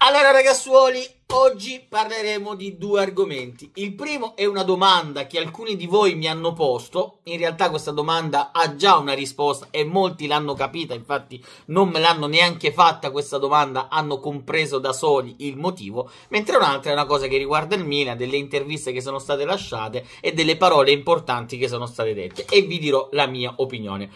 Allora ragazzuoli, oggi parleremo di due argomenti. Il primo è una domanda che alcuni di voi mi hanno posto, in realtà questa domanda ha già una risposta e molti l'hanno capita, infatti non me l'hanno neanche fatta questa domanda, hanno compreso da soli il motivo, mentre un'altra è una cosa che riguarda il Milan, delle interviste che sono state lasciate e delle parole importanti che sono state dette e vi dirò la mia opinione.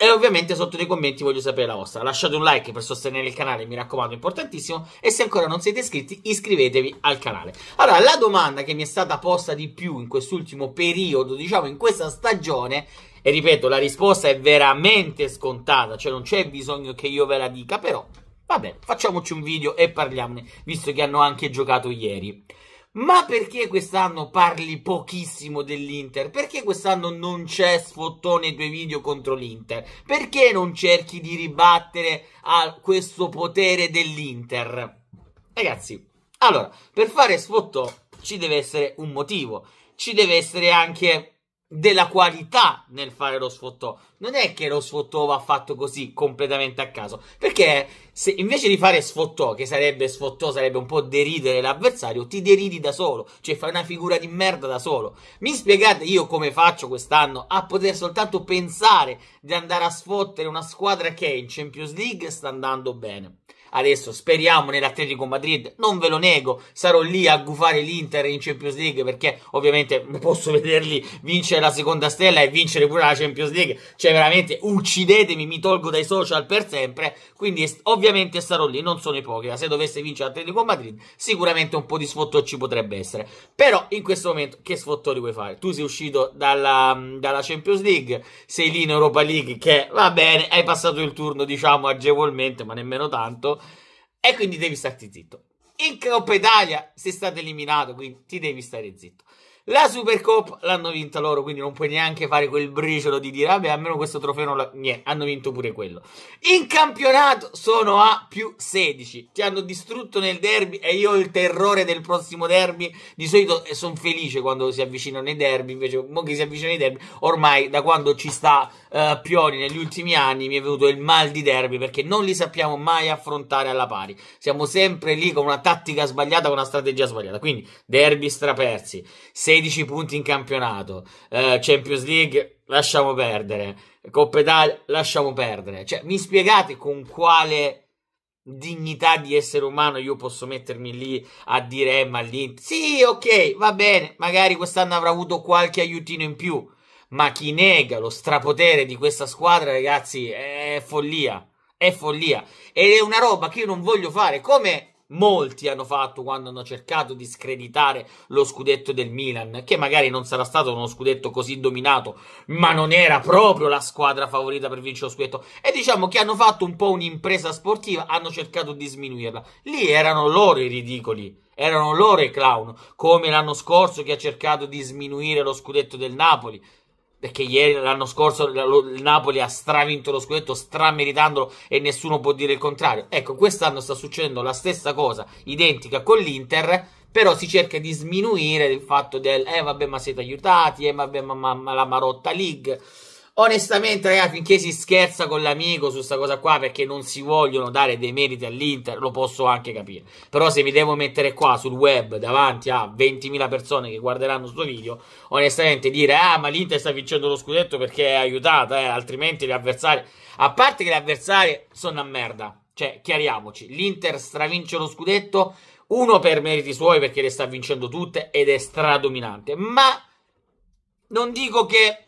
E ovviamente sotto nei commenti voglio sapere la vostra. Lasciate un like per sostenere il canale, mi raccomando, è importantissimo. E se ancora non siete iscritti, iscrivetevi al canale. Allora, la domanda che mi è stata posta di più in quest'ultimo periodo, diciamo in questa stagione, e ripeto, la risposta è veramente scontata, cioè non c'è bisogno che io ve la dica, però vabbè, facciamoci un video e parliamone, visto che hanno anche giocato ieri. Ma perché quest'anno parli pochissimo dell'Inter? Perché quest'anno non c'è sfottò nei tuoi video contro l'Inter? Perché non cerchi di ribattere a questo potere dell'Inter? Ragazzi, allora, per fare sfottò ci deve essere un motivo. Ci deve essere anche della qualità nel fare lo sfottò. Non è che lo sfottò va fatto così completamente a caso. Perché se invece di fare sfottò, che sarebbe sfottò, sarebbe un po' deridere l'avversario, ti deridi da solo, cioè fai una figura di merda da solo. Mi spiegate io come faccio quest'anno a poter soltanto pensare di andare a sfottere una squadra che in Champions League sta andando bene. Adesso speriamo nell'Atletico Madrid, non ve lo nego, sarò lì a gufare l'Inter in Champions League perché ovviamente posso vederli vincere la seconda stella e vincere pure la Champions League, cioè veramente uccidetemi, mi tolgo dai social per sempre, quindi ovviamente sarò lì, non sono ipocrita, se dovesse vincere l'Atletico Madrid sicuramente un po' di sfotto ci potrebbe essere, però in questo momento che sfotto li vuoi fare? Tu sei uscito dalla, dalla Champions League, sei lì in Europa League che va bene, hai passato il turno diciamo agevolmente ma nemmeno tanto, e quindi devi starti zitto. In Italia sei stato eliminato, quindi ti devi stare zitto. La Supercoppa l'hanno vinta loro, quindi non puoi neanche fare quel briciolo di dire, vabbè, almeno questo trofeo non l'ha... Niente, hanno vinto pure quello. In campionato sono a più 16. Ti hanno distrutto nel derby e io ho il terrore del prossimo derby. Di solito eh, sono felice quando si avvicinano i derby, invece mo che si avvicinano i derby, ormai da quando ci sta uh, eh, Pioni negli ultimi anni mi è venuto il mal di derby perché non li sappiamo mai affrontare alla pari. Siamo sempre lì con una tattica sbagliata, con una strategia sbagliata. Quindi derby strapersi. Se 16 punti in campionato, eh, Champions League lasciamo perdere, Coppa Italia lasciamo perdere. Cioè, mi spiegate con quale dignità di essere umano io posso mettermi lì a dire eh, ma l'Inter sì ok va bene magari quest'anno avrà avuto qualche aiutino in più ma chi nega lo strapotere di questa squadra ragazzi è follia è follia ed è una roba che io non voglio fare come molti hanno fatto quando hanno cercato di screditare lo scudetto del Milan, che magari non sarà stato uno scudetto così dominato, ma non era proprio la squadra favorita per vincere lo scudetto. E diciamo che hanno fatto un po' un'impresa sportiva, hanno cercato di sminuirla. Lì erano loro i ridicoli. Erano loro i clown, come l'anno scorso che ha cercato di sminuire lo scudetto del Napoli perché ieri, l'anno scorso il Napoli ha stravinto lo scudetto, strameritandolo e nessuno può dire il contrario. Ecco, quest'anno sta succedendo la stessa cosa, identica con l'Inter, però si cerca di sminuire il fatto del eh vabbè ma siete aiutati, eh vabbè ma, ma, ma la Marotta League Onestamente, ragazzi, finché si scherza con l'amico su questa cosa qua perché non si vogliono dare dei meriti all'Inter, lo posso anche capire. Però se mi devo mettere qua sul web davanti a 20.000 persone che guarderanno questo video, onestamente dire "Ah, ma l'Inter sta vincendo lo scudetto perché è aiutata, eh, altrimenti gli avversari A parte che gli avversari sono a merda. Cioè, chiariamoci, l'Inter stravince lo scudetto uno per meriti suoi perché le sta vincendo tutte ed è stradominante, ma non dico che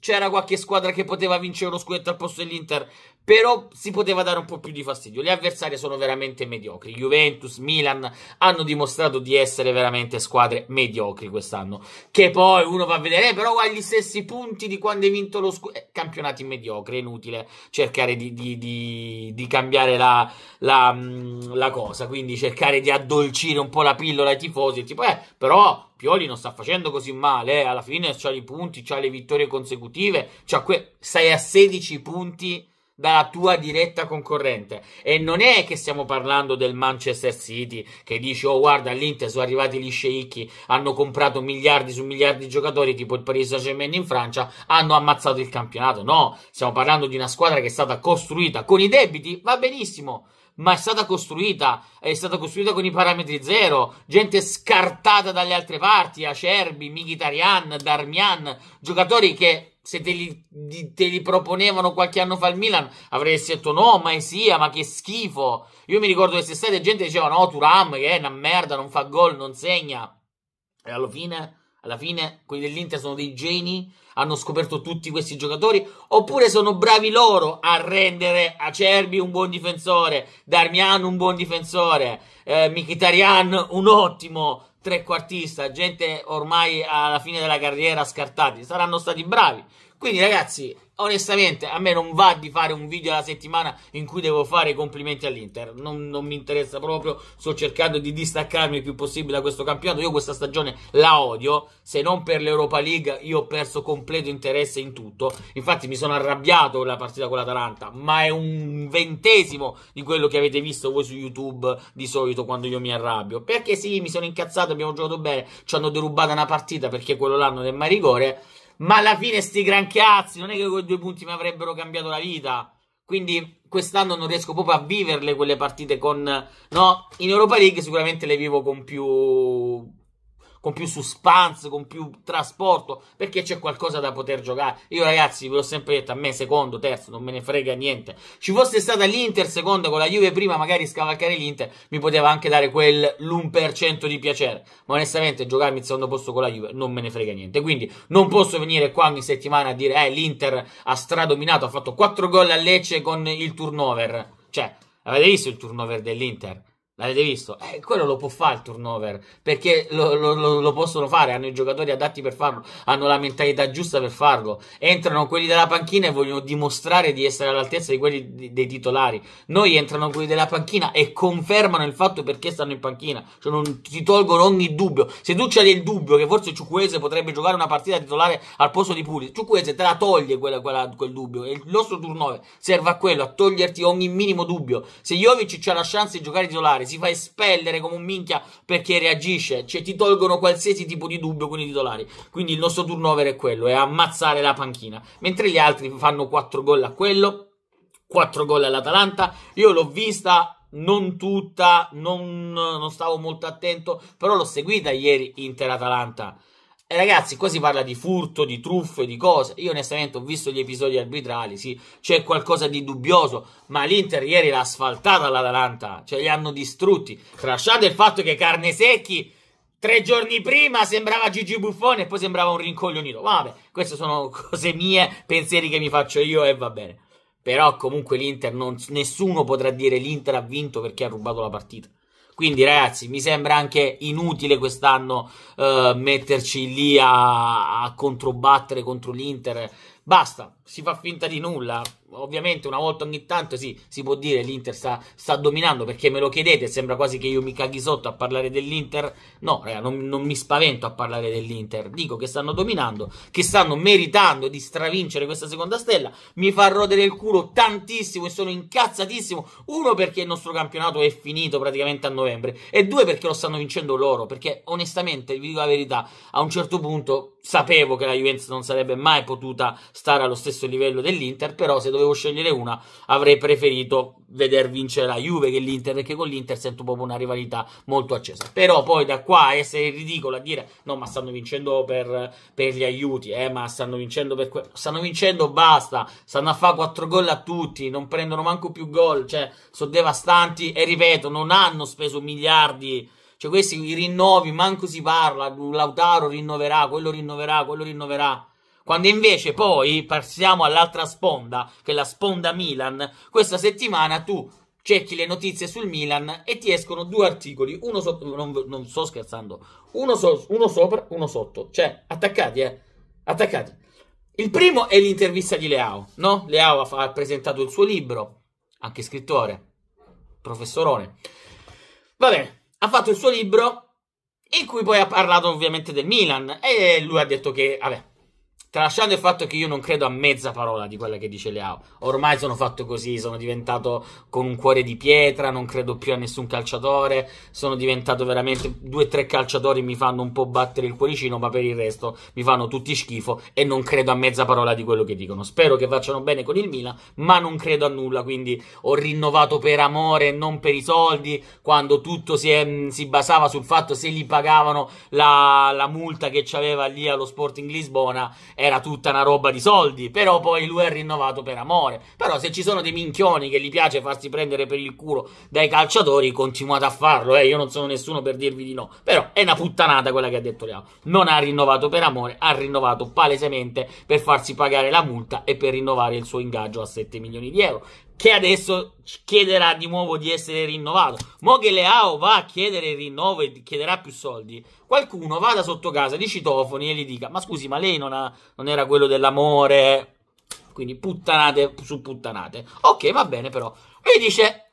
c'era qualche squadra che poteva vincere uno scudetto al posto dell'Inter però si poteva dare un po' più di fastidio. Gli avversari sono veramente mediocri. Juventus, Milan hanno dimostrato di essere veramente squadre mediocri quest'anno. Che poi uno va a vedere, eh, però ha gli stessi punti di quando hai vinto lo scu- eh, campionati mediocri. È inutile cercare di, di, di, di cambiare la, la, mm, la, cosa. Quindi cercare di addolcire un po' la pillola ai tifosi. Tipo, eh, però Pioli non sta facendo così male. Eh, alla fine c'ha i punti, c'ha le vittorie consecutive. C'ha que- 6 a 16 punti dalla tua diretta concorrente. E non è che stiamo parlando del Manchester City che dici "Oh, guarda, all'Inter sono arrivati gli sceicchi, hanno comprato miliardi su miliardi di giocatori tipo il Paris Saint-Germain in Francia, hanno ammazzato il campionato". No, stiamo parlando di una squadra che è stata costruita con i debiti, va benissimo ma è stata costruita, è stata costruita con i parametri zero, gente scartata dalle altre parti, Acerbi, Mkhitaryan, Darmian, giocatori che se te li, te li, proponevano qualche anno fa al Milan, avresti detto no, ma sia, ma che schifo. Io mi ricordo che se state gente diceva no, Turam che è una merda, non fa gol, non segna. E alla fine, alla fine, quelli dell'Inter sono dei geni, hanno scoperto tutti questi giocatori, oppure sono bravi loro a rendere Acerbi un buon difensore, Darmian un buon difensore, eh, Mkhitaryan un ottimo trequartista, gente ormai alla fine della carriera scartati, saranno stati bravi. Quindi ragazzi, onestamente a me non va di fare un video alla settimana in cui devo fare i complimenti all'Inter, non, non, mi interessa proprio, sto cercando di distaccarmi il più possibile da questo campionato, io questa stagione la odio, se non per l'Europa League io ho perso completo interesse in tutto, infatti mi sono arrabbiato con la partita con l'Atalanta, ma è un ventesimo di quello che avete visto voi su YouTube di solito quando io mi arrabbio, perché sì mi sono incazzato, abbiamo giocato bene, ci hanno derubato una partita perché quello là non è mai rigore, ma alla fine sti gran cazzi, non è che quei due punti mi avrebbero cambiato la vita. Quindi quest'anno non riesco proprio a viverle quelle partite con... No, in Europa League sicuramente le vivo con più con più suspense, con più trasporto, perché c'è qualcosa da poter giocare. Io ragazzi, ve l'ho sempre detto, a me secondo, terzo, non me ne frega niente. Ci fosse stata l'Inter seconda con la Juve prima, magari scavalcare l'Inter, mi poteva anche dare quel l'1% di piacere. Ma onestamente, giocarmi il secondo posto con la Juve non me ne frega niente. Quindi non posso venire qua ogni settimana a dire, eh, l'Inter ha stradominato, ha fatto 4 gol a Lecce con il turnover. Cioè, avete visto il turnover dell'Inter? L'avete visto? Eh, quello lo può fare il turnover, perché lo, lo, lo, possono fare, hanno i giocatori adatti per farlo, hanno la mentalità giusta per farlo. Entrano quelli della panchina e vogliono dimostrare di essere all'altezza di quelli di, dei titolari. Noi entrano quelli della panchina e confermano il fatto perché stanno in panchina, cioè non ti tolgono ogni dubbio. Se tu c'hai il dubbio che forse Ciucuese potrebbe giocare una partita titolare al posto di Puri, Ciucuese te la toglie quella, quella, quel dubbio. E il nostro turnover serve a quello, a toglierti ogni minimo dubbio. Se Jovic c'ha la chance di giocare titolare si fa espellere come un minchia perché reagisce, cioè ti tolgono qualsiasi tipo di dubbio con i titolari. Quindi il nostro turnover è quello, è ammazzare la panchina, mentre gli altri fanno 4 gol a quello, 4 gol all'Atalanta. Io l'ho vista non tutta, non, non stavo molto attento, però l'ho seguita ieri Inter-Atalanta. E ragazzi, qua si parla di furto, di truffe, di cose. Io onestamente ho visto gli episodi arbitrali, sì, c'è qualcosa di dubbioso, ma l'Inter ieri l'ha asfaltata l'Atalanta, cioè li hanno distrutti. Trasciate il fatto che Carne Secchi tre giorni prima sembrava Gigi Buffone e poi sembrava un rincoglionito. Vabbè, queste sono cose mie, pensieri che mi faccio io e va bene. Però comunque l'Inter, non, nessuno potrà dire l'Inter ha vinto perché ha rubato la partita. Quindi, ragazzi, mi sembra anche inutile quest'anno eh, metterci lì a, a controbattere contro l'Inter. Basta, si fa finta di nulla. Ovviamente una volta ogni tanto sì, si può dire l'Inter sta, sta, dominando perché me lo chiedete, sembra quasi che io mi caghi sotto a parlare dell'Inter. No, raga, non, non mi spavento a parlare dell'Inter. Dico che stanno dominando, che stanno meritando di stravincere questa seconda stella. Mi fa rodere il culo tantissimo e sono incazzatissimo. Uno perché il nostro campionato è finito praticamente a novembre e due perché lo stanno vincendo loro. Perché onestamente, vi dico la verità, a un certo punto sapevo che la Juventus non sarebbe mai potuta stare allo stesso stesso livello dell'Inter, però se dovevo scegliere una avrei preferito veder vincere la Juve che l'Inter, perché con l'Inter sento proprio una rivalità molto accesa. Però poi da qua a essere ridicolo a dire no, ma stanno vincendo per, per gli aiuti, eh, ma stanno vincendo per quello, stanno vincendo, basta, stanno a fare 4 gol a tutti, non prendono manco più gol, cioè sono devastanti e ripeto, non hanno speso miliardi cioè questi i rinnovi, manco si parla, Lautaro rinnoverà, quello rinnoverà, quello rinnoverà. Quando invece poi passiamo all'altra sponda, che è la sponda Milan, questa settimana tu cerchi le notizie sul Milan e ti escono due articoli, uno sopra, non, non, sto scherzando, uno, so, uno, sopra, uno sotto, cioè attaccati, eh, attaccati. Il primo è l'intervista di Leao, no? Leao ha, ha presentato il suo libro, anche scrittore, professorone. Va bene, ha fatto il suo libro in cui poi ha parlato ovviamente del Milan e lui ha detto che, vabbè, Tralasciando il fatto che io non credo a mezza parola di quella che dice Leao. Ormai sono fatto così, sono diventato con un cuore di pietra, non credo più a nessun calciatore, sono diventato veramente due o tre calciatori mi fanno un po' battere il cuoricino, ma per il resto mi fanno tutti schifo e non credo a mezza parola di quello che dicono. Spero che facciano bene con il Milan, ma non credo a nulla, quindi ho rinnovato per amore e non per i soldi, quando tutto si, è, si basava sul fatto se gli pagavano la, la multa che c'aveva lì allo Sporting Lisbona era tutta una roba di soldi, però poi lui ha rinnovato per amore. Però se ci sono dei minchioni che gli piace farsi prendere per il culo dai calciatori, continuate a farlo, eh, io non sono nessuno per dirvi di no. Però è una puttanata quella che ha detto Leao. Non ha rinnovato per amore, ha rinnovato palesemente per farsi pagare la multa e per rinnovare il suo ingaggio a 7 milioni di euro che adesso chiederà di nuovo di essere rinnovato. Mo che Leao va a chiedere il rinnovo e chiederà più soldi, qualcuno vada sotto casa di citofoni e gli dica: Ma scusi, ma lei non, ha, non era quello dell'amore? Quindi puttanate su puttanate. Ok, va bene, però. E dice: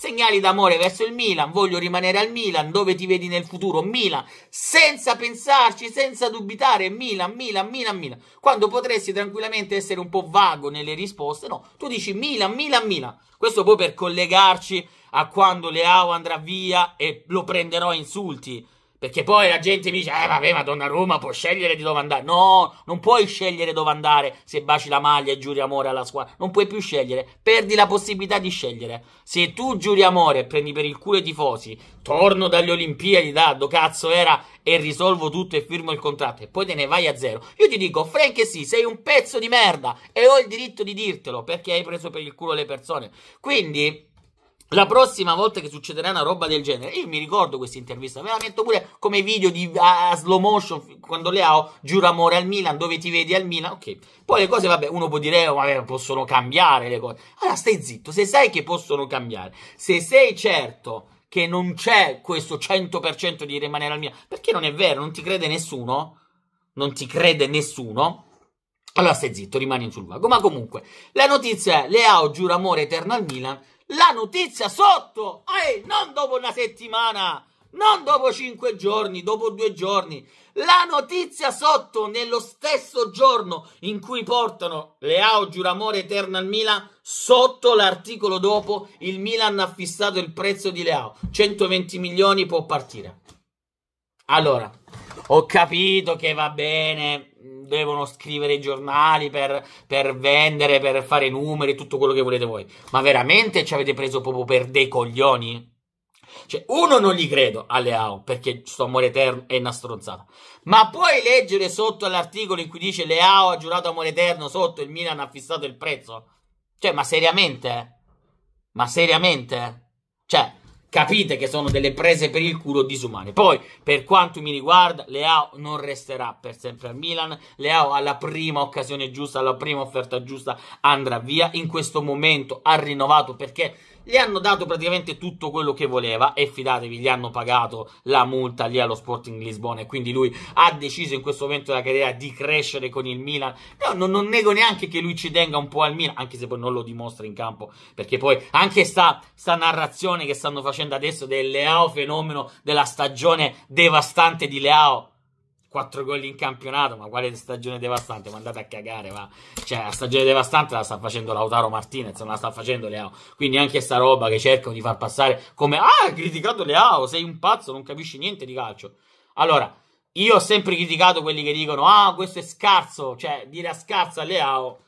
Segnali d'amore verso il Milan, voglio rimanere al Milan, dove ti vedi nel futuro? Milan, senza pensarci, senza dubitare, Milan, Milan, Milan, Milan. Quando potresti tranquillamente essere un po' vago nelle risposte, no, tu dici Milan, Milan, Milan. Questo poi per collegarci a quando Leao andrà via e lo prenderò a insulti perché poi la gente mi dice, eh vabbè, Madonna Roma può scegliere di dove andare. No, non puoi scegliere dove andare se baci la maglia e giuri amore alla squadra. Non puoi più scegliere. Perdi la possibilità di scegliere. Se tu giuri amore e prendi per il culo i tifosi, torno dalle Olimpiadi, da dove cazzo era, e risolvo tutto e firmo il contratto, e poi te ne vai a zero. Io ti dico, Frank, sì, sei un pezzo di merda, e ho il diritto di dirtelo, perché hai preso per il culo le persone. Quindi... La prossima volta che succederà una roba del genere, io mi ricordo questa intervista, ve la metto pure come video di uh, slow motion quando Leao oh, giura amore al Milan, dove ti vedi al Milan, ok. Poi le cose, vabbè, uno può dire, oh, vabbè, possono cambiare le cose. Allora stai zitto, se sai che possono cambiare, se sei certo che non c'è questo 100% di rimanere al Milan, perché non è vero, non ti crede nessuno, non ti crede nessuno, allora stai zitto, rimani sul vago. Ma comunque, la notizia è Leao oh, giura amore eterno al Milan la notizia sotto, eh, non dopo una settimana, non dopo cinque giorni, dopo due giorni, la notizia sotto nello stesso giorno in cui portano Leao Giuramore Eterno al Milan, sotto l'articolo dopo il Milan ha fissato il prezzo di Leao, 120 milioni può partire. Allora, ho capito che va bene, devono scrivere i giornali per, per, vendere, per fare numeri, tutto quello che volete voi. Ma veramente ci avete preso proprio per dei coglioni? Cioè, uno non gli credo a Leao perché sto amore eterno è una stronzata. Ma puoi leggere sotto l'articolo in cui dice Leao ha giurato amore eterno sotto il Milan ha fissato il prezzo? Cioè, ma seriamente? Ma seriamente? Cioè, Capite che sono delle prese per il culo disumane. Poi, per quanto mi riguarda, Leao non resterà per sempre al Milan. Leao alla prima occasione giusta, alla prima offerta giusta andrà via. In questo momento ha rinnovato perché gli hanno dato praticamente tutto quello che voleva e fidatevi, gli hanno pagato la multa lì allo Sporting Lisbona e quindi lui ha deciso in questo momento della carriera di crescere con il Milan. No, non, non nego neanche che lui ci tenga un po' al Milan, anche se poi non lo dimostra in campo, perché poi anche sta, sta narrazione che stanno facendo adesso del Leao fenomeno della stagione devastante di Leao 4 gol in campionato, ma quale stagione devastante, ma andate a cagare, ma Cioè, la stagione devastante la sta facendo Lautaro Martinez, non la sta facendo Leao. Quindi anche sta roba che cercano di far passare come, ah, hai criticato Leao, sei un pazzo, non capisci niente di calcio. Allora, io ho sempre criticato quelli che dicono, ah, questo è scarso, cioè, dire a ah, scarsa Leao,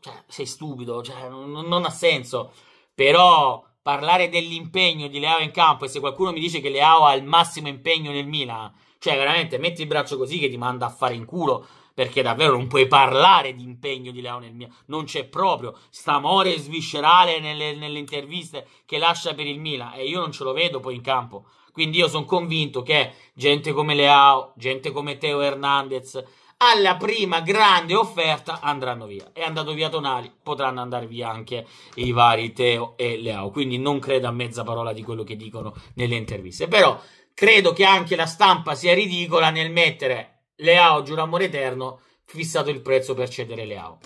cioè, sei stupido, cioè, non, non ha senso. Però parlare dell'impegno di Leao in campo e se qualcuno mi dice che Leao ha il massimo impegno nel Milan cioè, veramente, metti il braccio così che ti manda a fare in culo. Perché davvero non puoi parlare di impegno di Leonel Milan. Non c'è proprio st'amore sviscerale nelle, nelle interviste che lascia per il Milan. E io non ce lo vedo poi in campo. Quindi io sono convinto che gente come Leao, gente come Teo Hernandez, alla prima grande offerta andranno via. È andato via Tonali, potranno andare via anche i vari Teo e Leao. Quindi non credo a mezza parola di quello che dicono nelle interviste. Però credo che anche la stampa sia ridicola nel mettere Leao giù l'amore eterno fissato il prezzo per cedere Leao.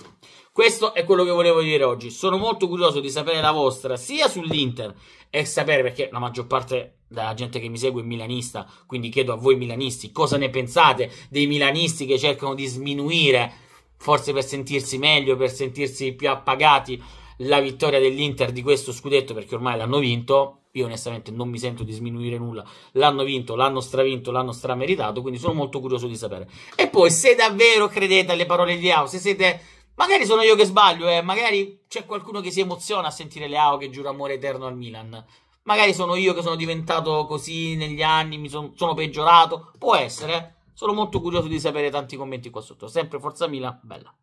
Questo è quello che volevo dire oggi. Sono molto curioso di sapere la vostra sia sull'Inter e sapere perché la maggior parte della gente che mi segue è milanista, quindi chiedo a voi milanisti cosa ne pensate dei milanisti che cercano di sminuire, forse per sentirsi meglio, per sentirsi più appagati la vittoria dell'Inter di questo scudetto perché ormai l'hanno vinto. Io onestamente non mi sento di sminuire nulla. L'hanno vinto, l'hanno stravinto, l'hanno strameritato, quindi sono molto curioso di sapere. E poi se davvero credete alle parole di Ao, se siete magari sono io che sbaglio, eh, magari c'è qualcuno che si emoziona a sentire le Ao che giura amore eterno al Milan. Magari sono io che sono diventato così negli anni, mi son, sono peggiorato, può essere. Eh. Sono molto curioso di sapere tanti commenti qua sotto. Sempre Forza Milan, bella.